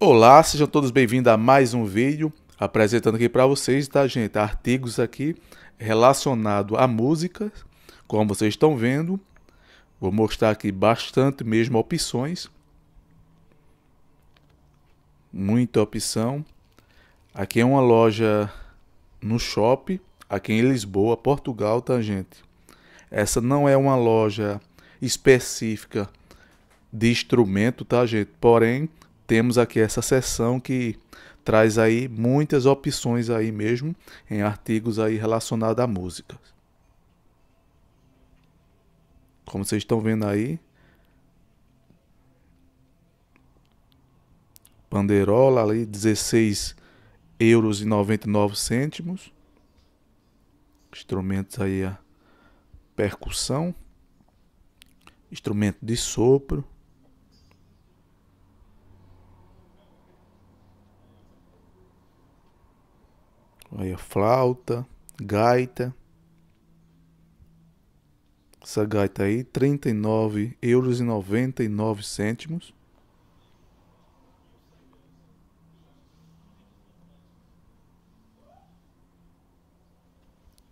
Olá, sejam todos bem-vindos a mais um vídeo apresentando aqui para vocês, tá gente, artigos aqui relacionado à música, como vocês estão vendo. Vou mostrar aqui bastante mesmo opções. Muita opção. Aqui é uma loja no shopping, aqui em Lisboa, Portugal, tá gente? Essa não é uma loja específica de instrumento, tá gente? Porém, temos aqui essa seção que traz aí muitas opções aí mesmo em artigos aí relacionados à música. Como vocês estão vendo aí, panderola ali 16 euros e 99 cêntimos. Instrumentos aí a percussão, instrumento de sopro, Aí a flauta, gaita. Essa gaita aí, 39 euros e 99 cêntimos.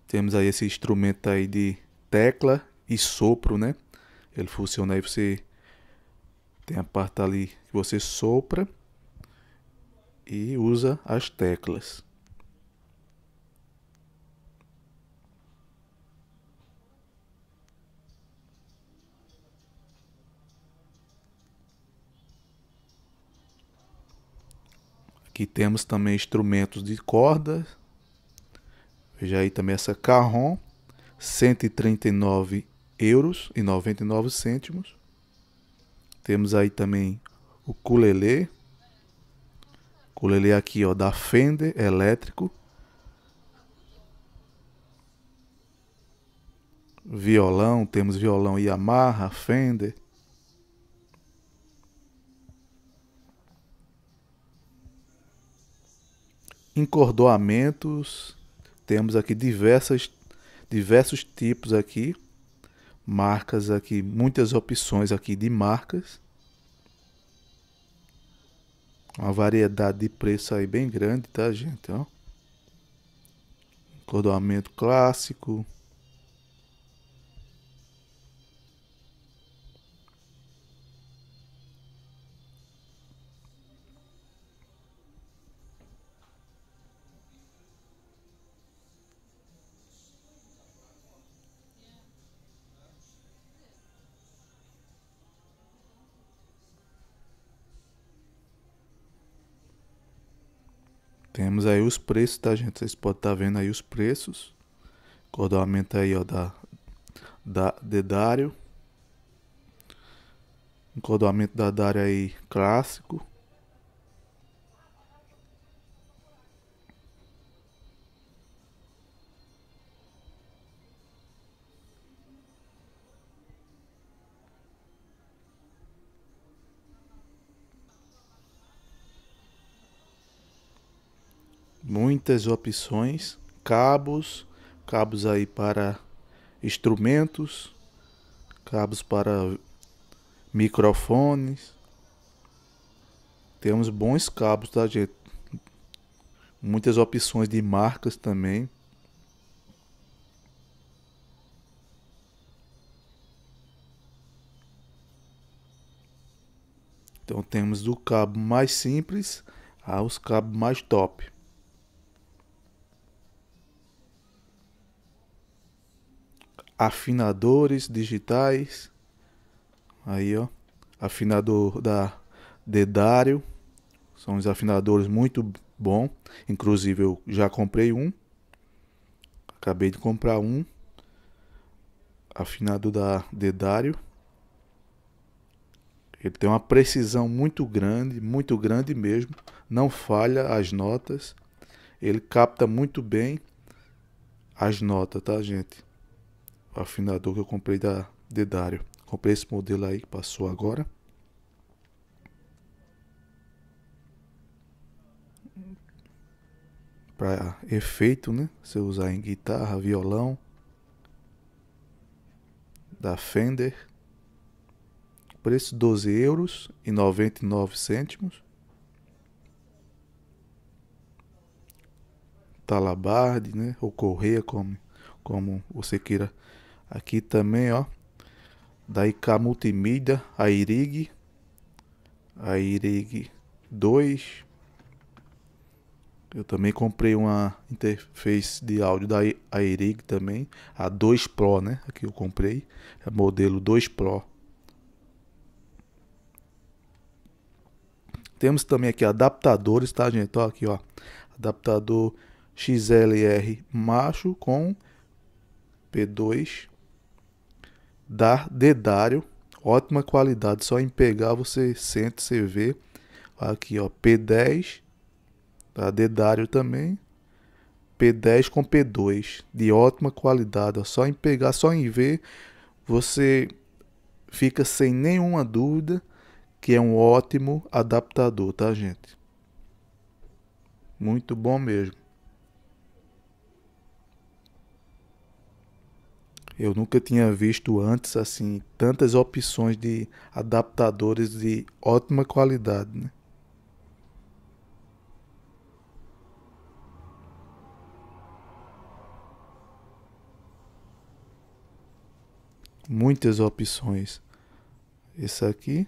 Temos aí esse instrumento aí de tecla e sopro, né? Ele funciona aí, você tem a parte ali que você sopra e usa as teclas. Aqui temos também instrumentos de corda. Veja aí também essa Carron, 139 euros e 99 cêntimos. Temos aí também o culelê. Culelê aqui, ó, da Fender elétrico. Violão, temos violão Yamaha, Fender. encordoamentos, temos aqui diversas, diversos tipos aqui, marcas aqui, muitas opções aqui de marcas. Uma variedade de preço aí bem grande, tá gente? Ó. Encordoamento clássico, Temos aí os preços, tá, gente? Vocês podem estar tá vendo aí os preços. Cordoamento aí, ó, da, da de Dário. Encordoamento da Dario aí clássico. muitas opções, cabos, cabos aí para instrumentos, cabos para microfones. Temos bons cabos, tá, gente? Muitas opções de marcas também. Então temos do cabo mais simples aos cabos mais top. afinadores digitais. Aí, ó, afinador da Dedário São os afinadores muito bom. Inclusive eu já comprei um. Acabei de comprar um afinado da Dedário. Ele tem uma precisão muito grande, muito grande mesmo. Não falha as notas. Ele capta muito bem as notas, tá, gente? afinador que eu comprei da Dedário. Comprei esse modelo aí que passou agora. Para efeito, né? Você usar em guitarra, violão. Da Fender. Preço 12 euros e 99 cêntimos. Talabarde, né? Ou correia, como, como você queira Aqui também, ó. Da IK Multimídia, a IRIG. A IRIG 2. Eu também comprei uma interface de áudio da irig também, a 2 Pro, né? Aqui eu comprei, é modelo 2 Pro. Temos também aqui adaptadores, tá, gente? Ó, aqui, ó. Adaptador XLR macho com P2 dar dedário, ótima qualidade, só em pegar você sente, você vê. Aqui ó, P10, tá? dedário também. P10 com P2, de ótima qualidade, ó. só em pegar, só em ver, você fica sem nenhuma dúvida que é um ótimo adaptador, tá gente? Muito bom mesmo. Eu nunca tinha visto antes assim tantas opções de adaptadores de ótima qualidade. Né? Muitas opções. Esse aqui.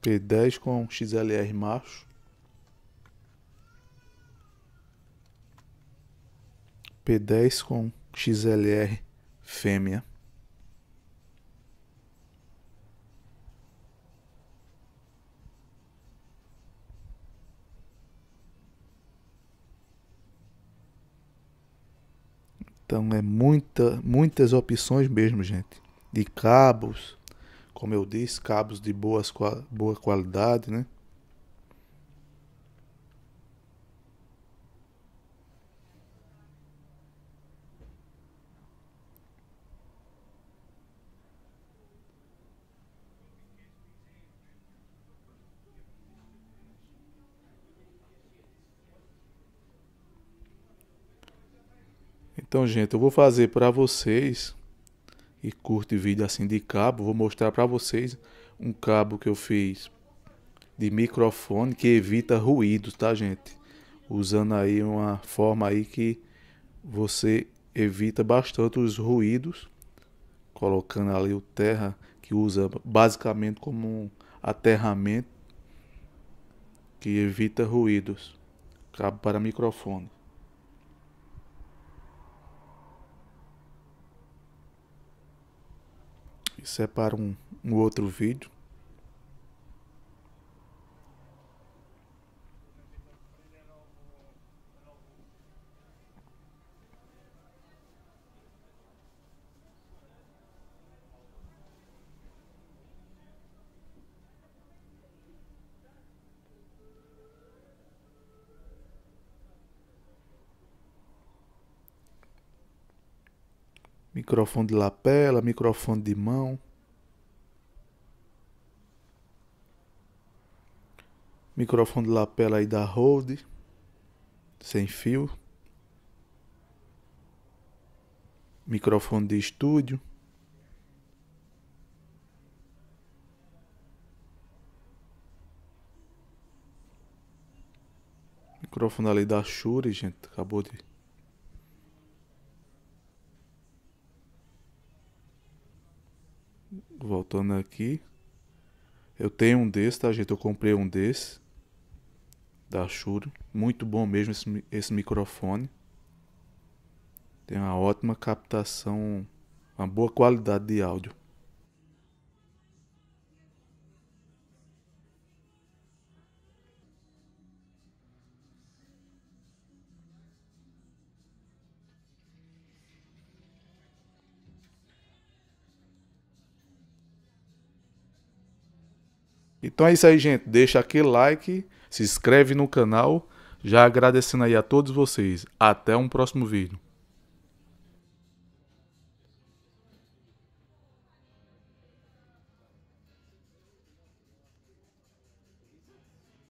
P10 com XLR macho. P10 com XLR fêmea. Então é muita, muitas opções mesmo, gente. De cabos, como eu disse, cabos de boas, boa qualidade, né? Então, gente, eu vou fazer para vocês e curte vídeo assim de cabo, vou mostrar para vocês um cabo que eu fiz de microfone que evita ruídos, tá, gente? Usando aí uma forma aí que você evita bastante os ruídos, colocando ali o terra que usa basicamente como um aterramento que evita ruídos. Cabo para microfone. Isso é para um, um outro vídeo. microfone de lapela, microfone de mão. Microfone de lapela aí da Rode, sem fio. Microfone de estúdio. Microfone ali da Shure, gente, acabou de Voltando aqui. Eu tenho um desse, tá, gente? Eu comprei um desse. Da Shure. Muito bom mesmo esse, esse microfone. Tem uma ótima captação, uma boa qualidade de áudio. Então é isso aí, gente. Deixa aquele like, se inscreve no canal. Já agradecendo aí a todos vocês. Até um próximo vídeo.